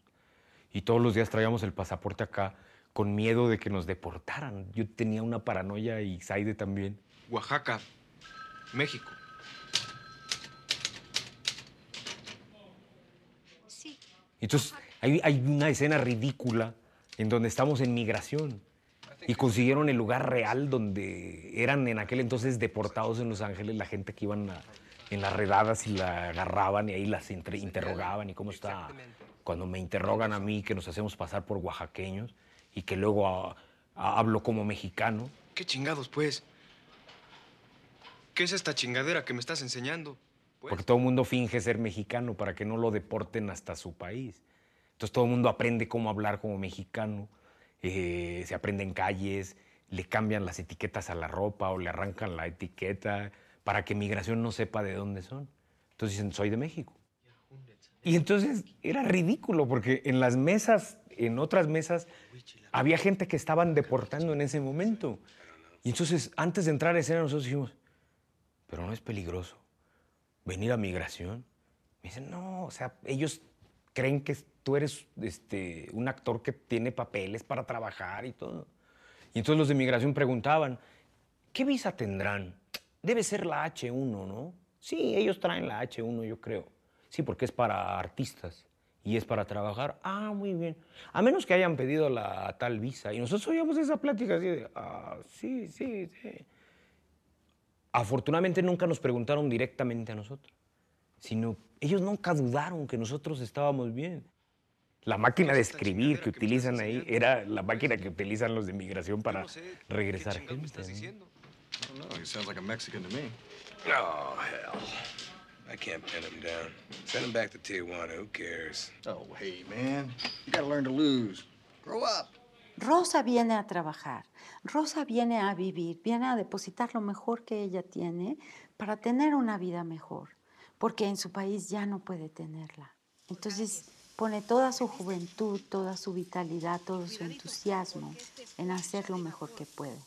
y todos los días traíamos el pasaporte acá con miedo de que nos deportaran. Yo tenía una paranoia y Saide también. Oaxaca, México. Entonces, hay, una escena ridícula en donde estamos en migración y consiguieron el lugar real donde eran en aquel entonces deportados en Los Ángeles la gente que iban en las redadas y la agarraban y ahí las interrogaban y cómo está. Cuando me interrogan a mí que nos hacemos pasar por oaxaqueños y que luego hablo como mexicano. ¿Qué chingados, pues? ¿Qué es esta chingadera que me estás enseñando? Pues. Porque todo el mundo finge ser mexicano para que no lo deporten hasta su país. Entonces todo el mundo aprende cómo hablar como mexicano, eh, se aprende en calles, le cambian las etiquetas a la ropa o le arrancan la etiqueta para que migración no sepa de dónde son. Entonces dicen, soy de México. Y entonces era ridículo porque en las mesas, en otras mesas, había gente que estaban deportando en ese momento. Y entonces, antes de entrar a escena, nosotros dijimos, pero no es peligroso venir a migración. Me dicen, no, o sea, ellos creen que tú eres este, un actor que tiene papeles para trabajar y todo. Y entonces los de migración preguntaban, ¿qué visa tendrán? Debe ser la H1, ¿no? Sí, ellos traen la H1, yo creo. Sí, porque es para artistas y es para trabajar. Ah, muy bien. A menos que hayan pedido la tal visa. Y nosotros oíamos esa plática así de, ah, sí, sí, sí. Afortunadamente nunca nos preguntaron directamente a nosotros, sino ellos nunca dudaron que nosotros estábamos bien. La máquina de escribir que utilizan ahí era la máquina que utilizan los de inmigración para regresar gente. ¿no? I don't know. He sounds like a Mexican to me. Oh, hell. I can't pin him down. Send him back to Tijuana. Who cares? Oh, hey, man. You gotta learn to lose. Grow up. Rosa viene a trabajar, Rosa viene a vivir, viene a depositar lo mejor que ella tiene para tener una vida mejor, porque en su país ya no puede tenerla. Entonces pone toda su juventud, toda su vitalidad, todo su entusiasmo este en hacer lo mejor que puede.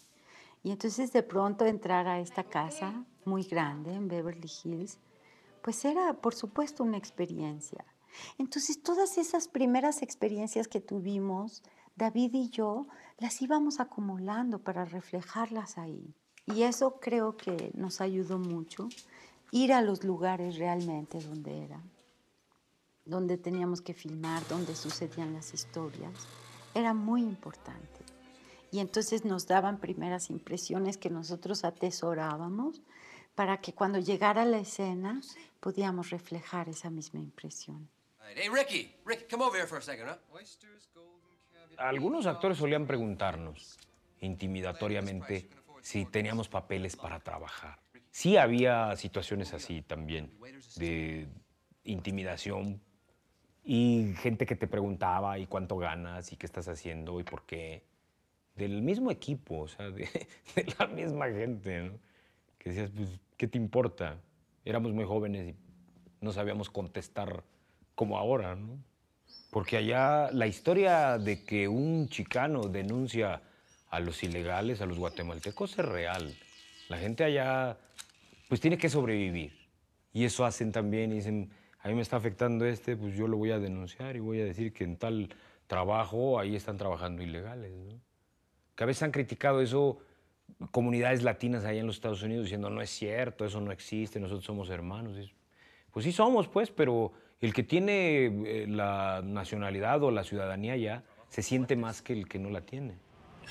Y entonces de pronto entrar a esta casa muy grande en Beverly Hills, pues era por supuesto una experiencia. Entonces todas esas primeras experiencias que tuvimos, David y yo las íbamos acumulando para reflejarlas ahí. Y eso creo que nos ayudó mucho, ir a los lugares realmente donde era, donde teníamos que filmar, donde sucedían las historias, era muy importante. Y entonces nos daban primeras impresiones que nosotros atesorábamos para que cuando llegara la escena podíamos reflejar esa misma impresión. Hey Ricky, come over here for a second, algunos actores solían preguntarnos intimidatoriamente si teníamos papeles para trabajar. Sí había situaciones así también, de intimidación y gente que te preguntaba y cuánto ganas y qué estás haciendo y por qué. Del mismo equipo, o sea, de, la misma gente, ¿no? Que decías, pues, ¿qué te importa? Éramos muy jóvenes y no sabíamos contestar como ahora, ¿no? Porque allá la historia de que un chicano denuncia a los ilegales, a los guatemaltecos, es real. La gente allá, pues tiene que sobrevivir. Y eso hacen también, y dicen, a mí me está afectando este, pues yo lo voy a denunciar y voy a decir que en tal trabajo ahí están trabajando ilegales. ¿no? Que a han criticado eso comunidades latinas allá en los Estados Unidos diciendo, no es cierto, eso no existe, nosotros somos hermanos. Pues sí somos, pues, pero el que tiene eh, la nacionalidad o la ciudadanía ya se siente más que el que no la tiene.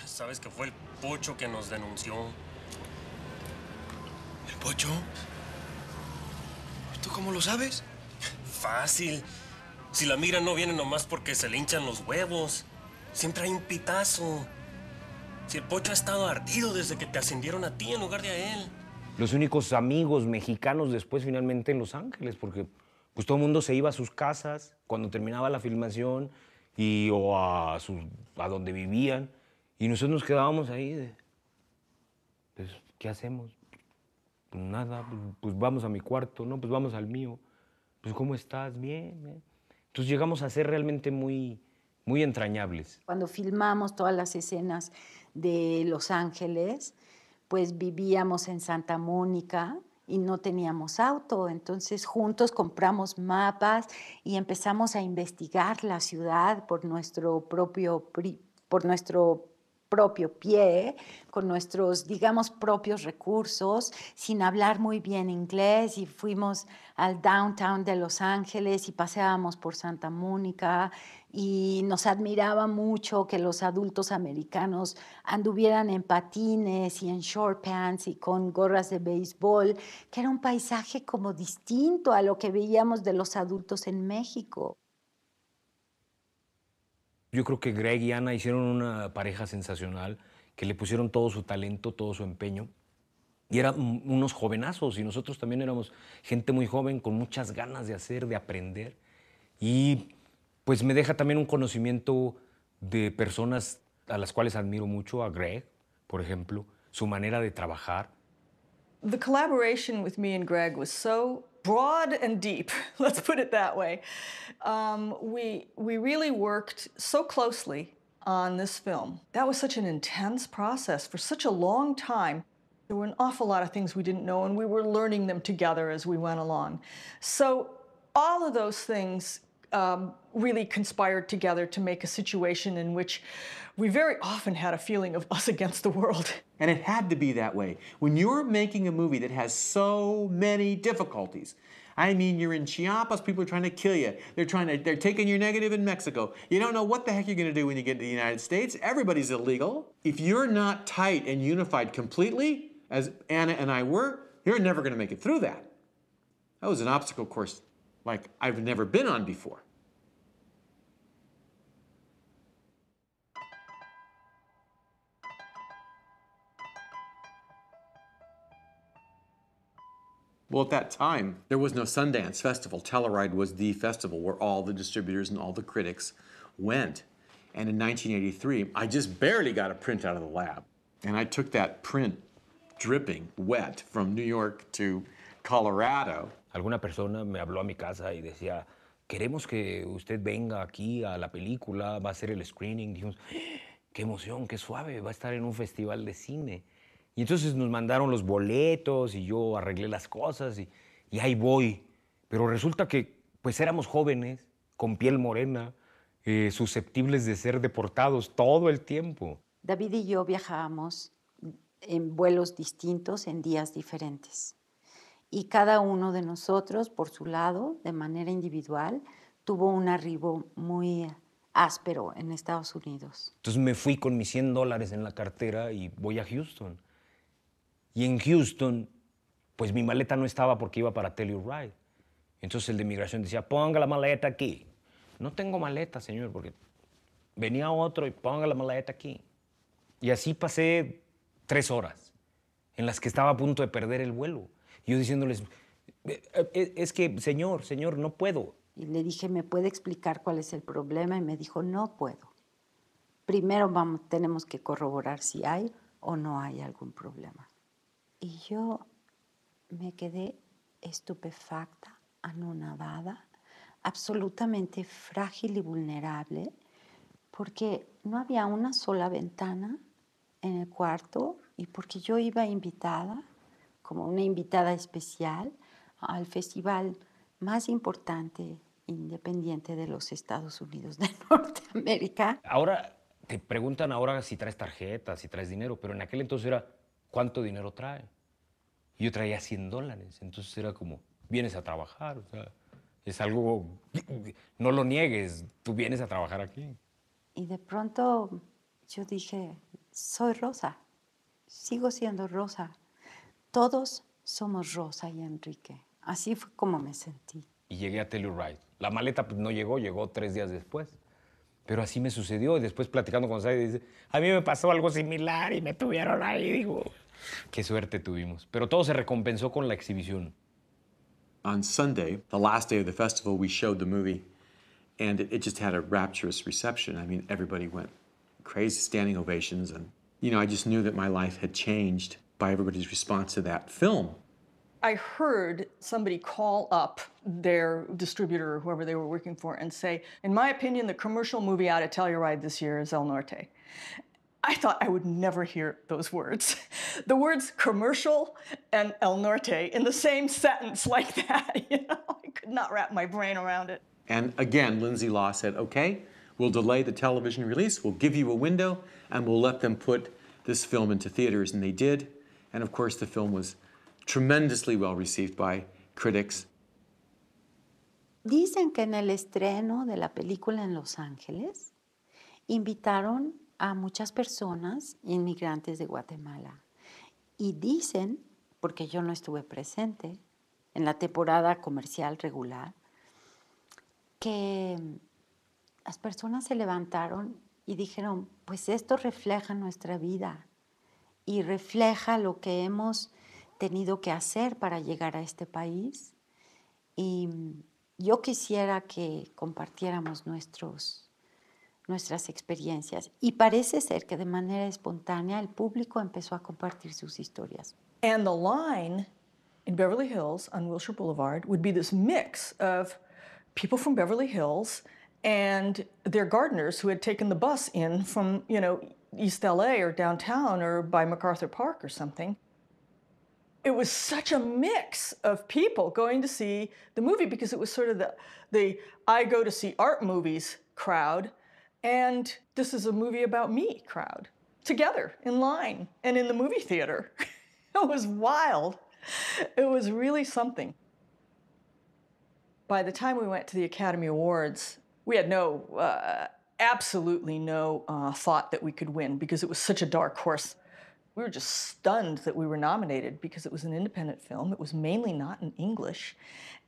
Sabes que fue el pocho que nos denunció. ¿El pocho? ¿Tú cómo lo sabes? Fácil. Si la migra no viene nomás porque se le hinchan los huevos. Siempre hay un pitazo. Si el pocho ha estado ardido desde que te ascendieron a ti en lugar de a él. Los únicos amigos mexicanos después finalmente en Los Ángeles, porque pues todo el mundo se iba a sus casas cuando terminaba la filmación y, o a, a donde vivían. Y nosotros nos quedábamos ahí de, pues, ¿qué hacemos? nada, pues, vamos a mi cuarto, no, pues vamos al mío. Pues, ¿cómo estás? Bien. Entonces llegamos a ser realmente muy, muy entrañables. Cuando filmamos todas las escenas de Los Ángeles, pues vivíamos en Santa Mónica, y no teníamos auto, entonces juntos compramos mapas y empezamos a investigar la ciudad por nuestro propio, por nuestro propio pie, con nuestros, digamos, propios recursos, sin hablar muy bien inglés, y fuimos al downtown de Los Ángeles y paseábamos por Santa Mónica y nos admiraba mucho que los adultos americanos anduvieran en patines y en short pants y con gorras de béisbol, que era un paisaje como distinto a lo que veíamos de los adultos en México. Yo creo que Greg y Ana hicieron una pareja sensacional, que le pusieron todo su talento, todo su empeño. Y eran unos jovenazos y nosotros también éramos gente muy joven, con muchas ganas de hacer, de aprender. Y pues me deja también un conocimiento de personas a las cuales admiro mucho, a Greg, por ejemplo, su manera de trabajar. The collaboration with me and Greg was so broad and deep, let's put it that way. Um, we, we really worked so closely on this film. That was such an intense process for such a long time. There were an awful lot of things we didn't know, and we were learning them together as we went along. So, all of those things um, really conspired together to make a situation in which we very often had a feeling of us against the world. And it had to be that way. When you're making a movie that has so many difficulties, I mean, you're in Chiapas, people are trying to kill you. They're trying to, they're taking your negative in Mexico. You don't know what the heck you're gonna do when you get to the United States. Everybody's illegal. If you're not tight and unified completely, as Anna and I were, you're never gonna make it through that. That was an obstacle course like I've never been on before. Well, at that time, there was no Sundance Festival. Telluride was the festival where all the distributors and all the critics went. And in 1983, I just barely got a print out of the lab. And I took that print dripping wet from New York to Colorado. Alguna persona me habló a mi casa y decía, queremos que usted venga aquí a la película, va a hacer el screening. Dijimos, ¡Ah! qué emoción, qué suave, va a estar en un festival de cine. Y entonces nos mandaron los boletos y yo arreglé las cosas y, ahí voy. Pero resulta que pues éramos jóvenes, con piel morena, eh, susceptibles de ser deportados todo el tiempo. David y yo viajábamos en vuelos distintos, en días diferentes. Y cada uno de nosotros, por su lado, de manera individual, tuvo un arribo muy áspero en Estados Unidos. Entonces me fui con mis 100 dólares en la cartera y voy a Houston. Y en Houston, pues mi maleta no estaba porque iba para Telluride. Entonces el de migración decía, ponga la maleta aquí. No tengo maleta, señor, porque venía otro y ponga la maleta aquí. Y así pasé tres horas en las que estaba a punto de perder el vuelo. Yo diciéndoles, eh, eh, eh, es que, señor, señor, no puedo. Y le dije, ¿me puede explicar cuál es el problema? Y me dijo, no puedo. Primero vamos, tenemos que corroborar si hay o no hay algún problema. Y yo me quedé estupefacta, anonadada, absolutamente frágil y vulnerable, porque no había una sola ventana en el cuarto y porque yo iba invitada, como una invitada especial, al festival más importante independiente de los Estados Unidos de Norteamérica. Ahora te preguntan ahora si traes tarjeta, si traes dinero, pero en aquel entonces era ¿cuánto dinero trae? yo traía 100 dólares. Entonces era como, vienes a trabajar, o sea, es algo, no lo niegues, tú vienes a trabajar aquí. Y de pronto yo dije, soy Rosa, sigo siendo Rosa. Todos somos Rosa y Enrique. Así fue como me sentí. Y llegué a Telluride. La maleta pues, no llegó, llegó tres días después. Pero así me sucedió. Y después platicando con Saida, dice, a mí me pasó algo similar y me tuvieron ahí. Digo, Qué suerte tuvimos. Pero todo se recompensó con la exhibición. On Sunday, the last day of the festival, we showed the movie, and it, it just had a rapturous reception. I mean, everybody went crazy, standing ovations, and you know, I just knew that my life had changed by everybody's response to that film. I heard somebody call up their distributor or whoever they were working for and say, in my opinion, the commercial movie out at Telluride this year is El Norte. I thought I would never hear those words. The words commercial and El Norte in the same sentence like that, you know, I could not wrap my brain around it. And again, Lindsay Law said, okay, we'll delay the television release, we'll give you a window, and we'll let them put this film into theaters, and they did. And of course, the film was tremendously well received by critics. Dicen que en el estreno de la película en Los Ángeles, invitaron a muchas personas inmigrantes de Guatemala y dicen, porque yo no estuve presente en la temporada comercial regular, que las personas se levantaron y dijeron, pues esto refleja nuestra vida y refleja lo que hemos tenido que hacer para llegar a este país. Y yo quisiera que compartiéramos nuestros nuestras experiencias y parece ser que de manera espontánea el público empezó a compartir sus historias. And the line in Beverly Hills on Wilshire Boulevard would be this mix of people from Beverly Hills and their gardeners who had taken the bus in from, you know, East LA or downtown or by MacArthur Park or something. It was such a mix of people going to see the movie because it was sort of the the I go to see art movies crowd and this is a movie about me crowd together in line and in the movie theater. it was wild. It was really something. By the time we went to the Academy Awards, we had no, uh, absolutely no uh, thought that we could win because it was such a dark horse. We were just stunned that we were nominated because it was an independent film. It was mainly not in English.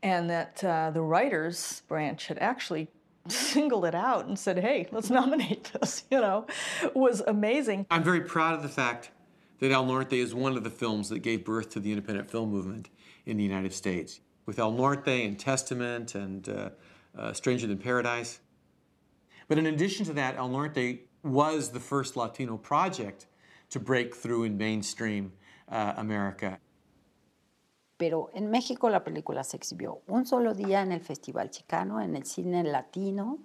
And that uh, the writers' branch had actually singled it out and said, hey, let's nominate this, you know, was amazing. I'm very proud of the fact that El Norte is one of the films that gave birth to the independent film movement in the United States. With El Norte and Testament and uh, uh, Stranger Than Paradise. But in addition to that, El Norte was the first Latino project to break through in mainstream uh, America. Pero en México la película se exhibió un solo día en el Festival Chicano, en el cine latino,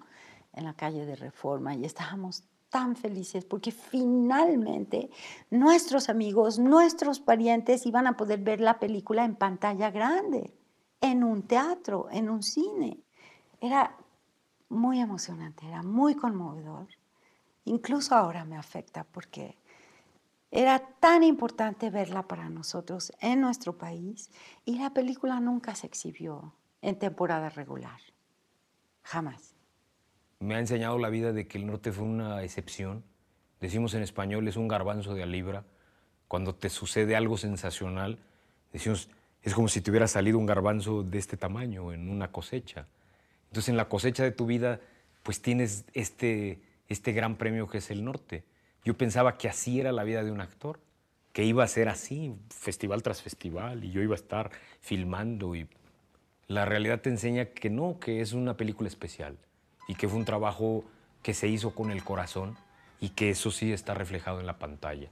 en la calle de Reforma, y estábamos tan felices porque finalmente nuestros amigos, nuestros parientes iban a poder ver la película en pantalla grande, en un teatro, en un cine. Era muy emocionante, era muy conmovedor. Incluso ahora me afecta porque era tan importante verla para nosotros en nuestro país y la película nunca se exhibió en temporada regular. Jamás. Me ha enseñado la vida de que el norte fue una excepción. Decimos en español, es un garbanzo de a libra. Cuando te sucede algo sensacional, decimos, es como si te hubiera salido un garbanzo de este tamaño en una cosecha. Entonces, en la cosecha de tu vida, pues tienes este, este gran premio que es el norte. Yo pensaba que así era la vida de un actor, que iba a ser así, festival tras festival, y yo iba a estar filmando. Y la realidad te enseña que no, que es una película especial y que fue un trabajo que se hizo con el corazón y que eso sí está reflejado en la pantalla.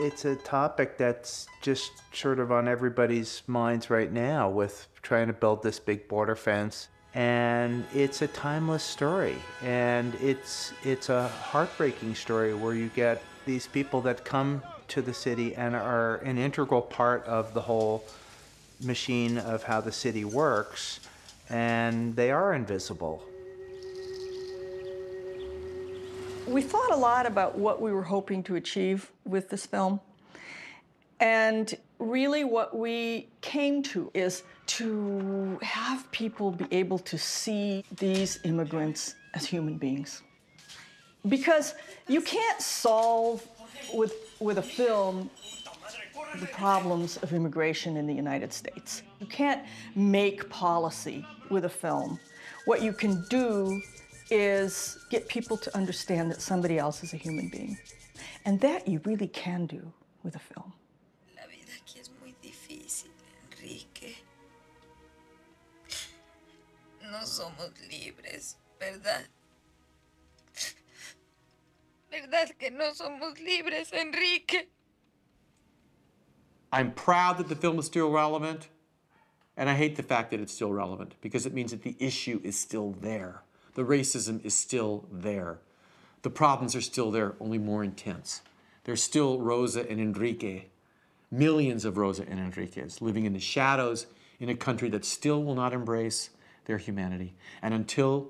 it's a topic that's just sort of on everybody's minds right now with trying to build this big border fence. And it's a timeless story. And it's, it's a heartbreaking story where you get these people that come to the city and are an integral part of the whole machine of how the city works, and they are invisible. We thought a lot about what we were hoping to achieve with this film. And really, what we came to is to have people be able to see these immigrants as human beings. Because you can't solve with, with a film the problems of immigration in the United States. You can't make policy with a film. What you can do is get people to understand that somebody else is a human being. And that you really can do with a film. no somos libres, ¿verdad? ¿Verdad que no somos libres, Enrique? I'm proud that the film is still relevant, and I hate the fact that it's still relevant because it means that the issue is still there. The racism is still there. The problems are still there, only more intense. There's still Rosa and Enrique, millions of Rosa and Enriquez living in the shadows in a country that still will not embrace their humanity. And until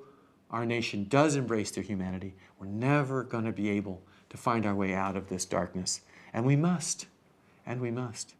our nation does embrace their humanity, we're never going to be able to find our way out of this darkness. And we must. And we must.